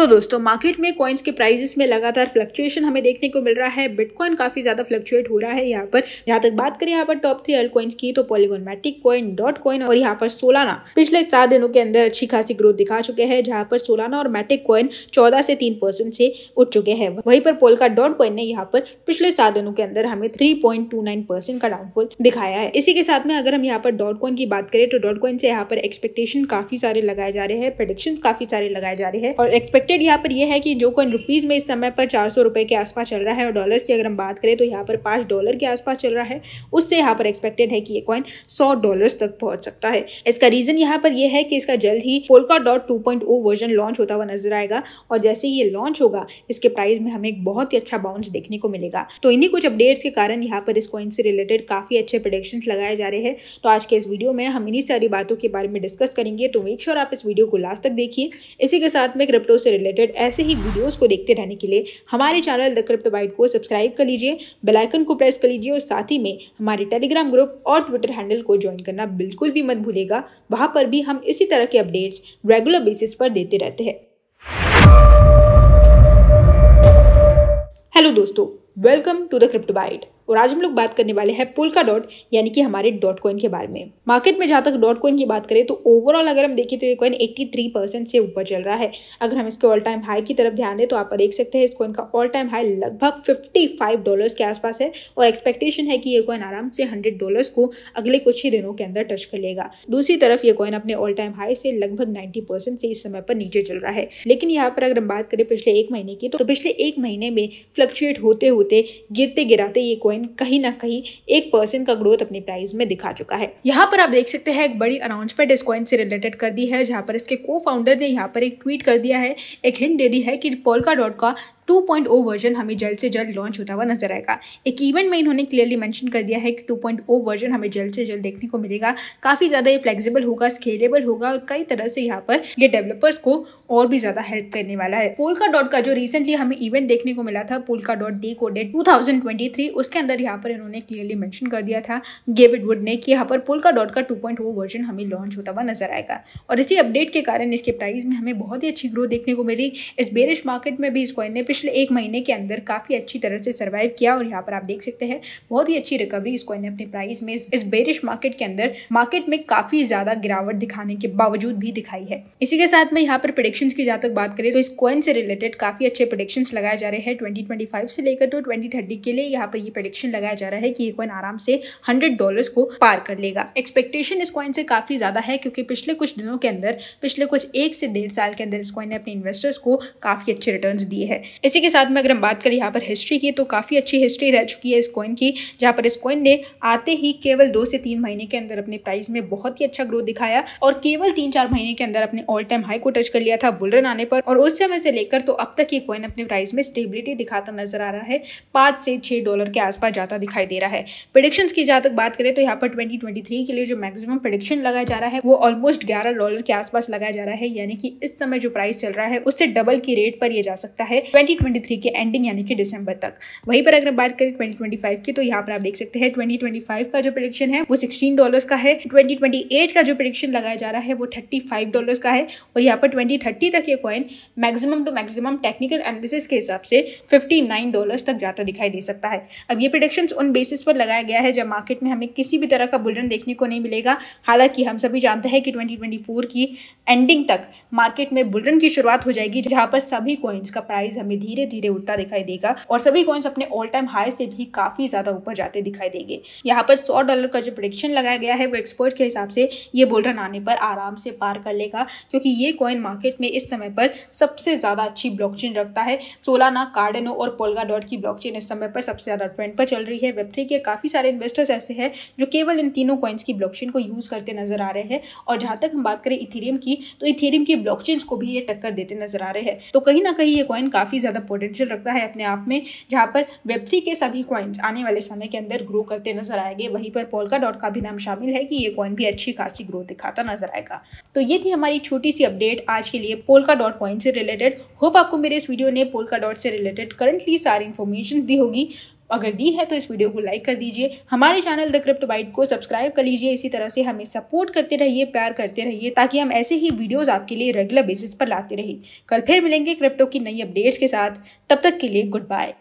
तो दोस्तों मार्केट में कॉइन्स के प्राइजेस में लगातार फ्लक्चुएशन हमें देखने को मिल रहा है बिटकॉइन काफ़ी ज़्यादा फ्लक्चुएट हो रहा है यहाँ पर यहाँ तक बात करें यहाँ पर टॉप थ्री अल्कॉइंस की तो पॉलीगोनमेटिक कॉइन डॉट कॉइन और यहाँ पर सोलाना पिछले सात दिनों के अंदर अच्छी खासी ग्रोथ दिखा चुके हैं जहाँ पर सोलाना और मैटिक कॉइन चौदह से तीन परसेंट से उठ चुके हैं वहीं पर पोलका डॉट कॉइन ने यहाँ पर पिछले सात दिनों के अंदर हमें three point two nine percent का डाउनफॉल दिखाया है इसी के साथ में अगर हम यहाँ पर डॉट कॉइन की बात करें तो डॉट कॉइन से यहाँ पर एक्सपेक्टेशन काफी सारे लगाए जा रहे हैं प्रोडिक्शन काफी सारे लगाए जा रहे हैं और एक्सपेक्ट एक्सपेक्टेड यहाँ पर यह है कि जो कॉइन रुपीज़ में इस समय पर चार सौ रुपये के आसपास चल रहा है और डॉलर्स की अगर हम बात करें तो यहाँ पर पाँच डॉलर के आसपास चल रहा है उससे यहाँ पर एक्सपेक्टेड है कि ये कॉइन सौ डॉलर्स तक पहुँच सकता है इसका रीज़न यहाँ पर यह है कि इसका जल्द ही Polkadot two point o version launch होता हुआ नजर आएगा और जैसे ही ये लॉन्च होगा इसके प्राइस में हमें एक बहुत ही अच्छा बाउंस देखने को मिलेगा तो इन्हीं कुछ अपडेट्स के कारण यहाँ पर इस कॉइन से रिलेटेड काफ़ी अच्छे प्रोडिक्शन लगाए जा रहे हैं तो आज के इस वीडियो में हम इन्हीं सारी बातों के बारे में डिस्कस करेंगे तो मेक श्योर आप इस वीडियो को लास्ट तक देखिए इसी के साथ में क्रिप्टो से रिलेटेड ऐसे ही वीडियोस को देखते रहने के लिए हमारे चैनल द क्रिप्टो बाइट को सब्सक्राइब कर लीजिए बेल आइकन को प्रेस कर लीजिए और साथ ही में हमारे टेलीग्राम ग्रुप और ट्विटर हैंडल को ज्वाइन करना बिल्कुल भी मत भूलेगा वहाँ पर भी हम इसी तरह के अपडेट्स रेगुलर बेसिस पर देते रहते हैं हेलो दोस्तों welcome to the crypto byte और आज हम लोग बात करने वाले हैं पुल का डॉट यानी कि हमारे डॉट कॉइन के बारे में मार्केट में जहाँ तक डॉट कॉइन की बात करें तो ओवरऑल अगर हम देखें तो ये कॉइन परसेंट से ऊपर चल रहा है अगर हम इसके ऑल टाइम हाई की तरफ ध्यान दें तो आप देख सकते हैं इस कॉइन का ऑल टाइम हाई लगभग फिफ्टी फाइव डॉलर्स के आसपास है और एक्सपेक्टेशन है कि ये कॉइन आराम से हंड्रेड डॉलर्स को अगले कुछ ही दिनों के अंदर टच कर लेगा दूसरी तरफ ये कॉइन अपने ऑल टाइम हाई से लगभग नाइन्टी से इस समय पर नीचे चल रहा है लेकिन यहाँ पर अगर हम बात करें पिछले एक महीने की तो, तो पिछले एक महीने में फ्लक्चुएट होते होते गिरते गिराते ये कॉइन पॉइंट कहीं ना कहीं एक परसेंट का ग्रोथ अपने प्राइस में दिखा चुका है यहाँ पर आप देख सकते हैं एक बड़ी अनाउंसमेंट इस कॉइन से रिलेटेड कर दी है जहाँ पर इसके को फाउंडर ने यहाँ पर एक ट्वीट कर दिया है एक हिंट दे दी है कि पोलका डॉट का 2.0 वर्जन हमें जल्द से जल्द लॉन्च होता हुआ नजर आएगा एक इवेंट में इन्होंने क्लियरली मैंशन कर दिया है कि 2.0 वर्जन हमें जल्द से जल्द देखने को मिलेगा काफ़ी ज़्यादा ये फ्लेक्सिबल होगा स्केलेबल होगा और कई तरह से यहाँ पर ये डेवलपर्स को और भी ज़्यादा हेल्प करने वाला है पोलका डॉट का जो रिसेंटली हमें इवेंट देखने को मिला था Polkadot decoded two उसके अंदर यहाँ पर इन्होंने क्लियरली मैंशन कर दिया था गेविड वुड ने कि यहाँ पर पोलका डॉट का 2.0 वर्जन हमें लॉन्च होता हुआ नजर आएगा और इसी अपडेट के कारण इसके प्राइस में हमें बहुत ही अच्छी ग्रोथ देखने को मिली इस बेरिश मार्केट में भी इस कॉइन ने पिछले एक महीने के अंदर काफ़ी अच्छी तरह से सर्वाइव किया और यहाँ पर आप देख सकते हैं बहुत ही अच्छी रिकवरी इस कॉइन ने अपने प्राइस में इस बेरिश मार्केट के अंदर मार्केट में काफ़ी ज़्यादा गिरावट दिखाने के बावजूद भी दिखाई है इसी के साथ में यहाँ पर प्रोडिक्शन की जहाँ तक बात करें तो इस कॉइन से रिलेटेड काफ़ी अच्छे प्रोडिक्शन लगाए जा रहे हैं ट्वेंटी से लेकर तो 2030 के लिए यहाँ पर ये प्रोडिक्शन लगाया जा रहा है कि ये कॉइन आराम से हंड्रेड डॉलर को पार कर लेगा एक्सपेक्टेशन इस कॉइन से काफ़ी ज़्यादा है क्योंकि पिछले कुछ दिनों के अंदर पिछले कुछ एक से डेढ़ साल के अंदर इस कॉइन ने अपने इन्वेस्टर्स को काफ़ी अच्छे रिटर्न दिए हैं इसी के साथ में अगर हम बात करें यहाँ पर हिस्ट्री की तो काफ़ी अच्छी हिस्ट्री रह चुकी है इस कॉइन की जहाँ पर इस कॉइन ने आते ही केवल दो से तीन महीने के अंदर अपने प्राइस में बहुत ही अच्छा ग्रोथ दिखाया और केवल तीन चार महीने के अंदर अपने ऑल टाइम हाई को टच कर लिया था बुलरन आने पर और उस समय से लेकर तो अब तक ये कॉइन अपने प्राइस में स्टेबिलिटी दिखाता नजर आ रहा है पाँच से छः डॉलर के आसपास जाता दिखाई दे रहा है प्रडिक्शन की जहाँ तक बात करें तो यहाँ पर ट्वेंटी के लिए जो मैक्सिमम प्रडिक्शन लगाया जा रहा है वो ऑलमोस्ट ग्यारह डॉलर के आसपास लगाया जा रहा है यानी कि इस समय जो प्राइस चल रहा है उससे डबल की रेट पर यह जा सकता है ट्वेंटी 2023 के एंडिंग यानी कि दिसंबर तक वहीं पर अगर बात करें 2025 की तो यहाँ पर आप देख सकते हैं 2025 का जो प्रोडिक्शन है वो 16 डॉलर्स का है 2028 का जो प्रोडिक्शन लगाया जा रहा है वो 35 डॉलर्स का है और यहाँ पर 2030 तक ये coin maximum to maximum technical analysis के हिसाब से 59 डॉलर्स तक जाता दिखाई दे सकता है अब ये प्रोडिक्शन उन बेसिस पर लगाया गया है जब मार्केट में हमें किसी भी तरह का बुलरन देखने को नहीं मिलेगा हालांकि हम सभी जानते हैं कि ट्वेंटी की एंडिंग तक मार्केट में बुलरन की शुरुआत हो जाएगी जहाँ पर सभी कॉइन्स का प्राइस हमें धीरे धीरे उठता दिखाई देगा और सभी कॉइन्स अपने ऑल टाइम हाई से भी काफी ज्यादा ऊपर जाते दिखाई देंगे यहाँ पर सौ डॉलर का जो प्रोडिक्शन लगाया गया है वो एक्सपर्ट के हिसाब से ये बोल्डन आने पर आराम से पार कर लेगा क्योंकि ये कॉइन मार्केट में इस समय पर सबसे ज़्यादा अच्छी ब्लॉकचेन रखता है सोलाना कार्डेनो और पोलगा डॉट की ब्लॉकचेन इस समय पर सबसे ज़्यादा ट्रेंड पर चल रही है वेब थ्री के काफ़ी सारे इन्वेस्टर्स ऐसे हैं जो केवल इन तीनों कॉइन्स की ब्लॉकचेन को यूज़ करते नजर आ रहे हैं और जहां तक हम बात करें इथेरियम की तो इथेरियम की ब्लॉकचेन्स को भी ये टक्कर देते नजर आ रहे हैं तो कहीं ना कहीं ये कॉइन काफ़ी ज़्यादा पोटेंशियल रखता है अपने आप में जहाँ पर वेब थ्री के सभी कॉइन्स आने वाले समय के अंदर ग्रो करते नजर आएंगे वहीं पर पोलका डॉट का भी नाम शामिल है कि ये कॉइन भी अच्छी खासी ग्रोथ दिखाता नजर आएगा तो ये थी हमारी छोटी सी अपडेट आज के लिए पोलका डॉट कॉइन से रिलेटेड होप आपको मेरे इस वीडियो ने पोलका डॉट से रिलेटेड करंटली सारी इन्फॉर्मेशन दी होगी अगर दी है तो इस वीडियो को लाइक कर दीजिए हमारे चैनल द क्रिप्ट बाइट को सब्सक्राइब कर लीजिए इसी तरह से हमें सपोर्ट करते रहिए प्यार करते रहिए ताकि हम ऐसे ही वीडियोज़ आपके लिए रेगुलर बेसिस पर लाते रहे कल फिर मिलेंगे क्रिप्टो की नई अपडेट्स के साथ तब तक के लिए गुड बाय